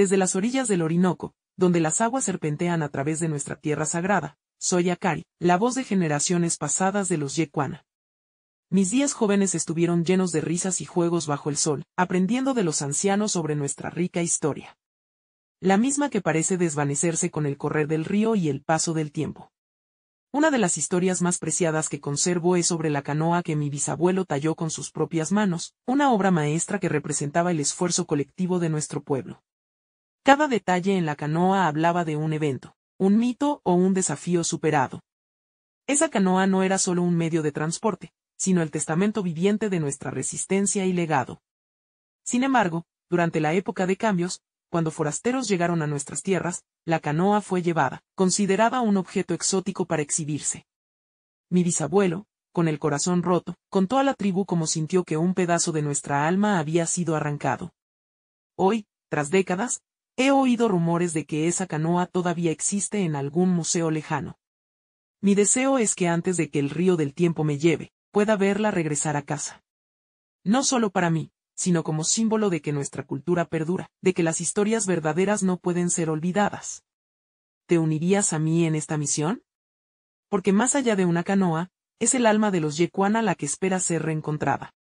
desde las orillas del Orinoco, donde las aguas serpentean a través de nuestra tierra sagrada, soy Akari, la voz de generaciones pasadas de los Yekuana. Mis días jóvenes estuvieron llenos de risas y juegos bajo el sol, aprendiendo de los ancianos sobre nuestra rica historia. La misma que parece desvanecerse con el correr del río y el paso del tiempo. Una de las historias más preciadas que conservo es sobre la canoa que mi bisabuelo talló con sus propias manos, una obra maestra que representaba el esfuerzo colectivo de nuestro pueblo. Cada detalle en la canoa hablaba de un evento, un mito o un desafío superado. Esa canoa no era solo un medio de transporte, sino el testamento viviente de nuestra resistencia y legado. Sin embargo, durante la época de cambios, cuando forasteros llegaron a nuestras tierras, la canoa fue llevada, considerada un objeto exótico para exhibirse. Mi bisabuelo, con el corazón roto, contó a la tribu cómo sintió que un pedazo de nuestra alma había sido arrancado. Hoy, tras décadas, He oído rumores de que esa canoa todavía existe en algún museo lejano. Mi deseo es que antes de que el río del tiempo me lleve, pueda verla regresar a casa. No solo para mí, sino como símbolo de que nuestra cultura perdura, de que las historias verdaderas no pueden ser olvidadas. ¿Te unirías a mí en esta misión? Porque más allá de una canoa, es el alma de los Yekuana la que espera ser reencontrada.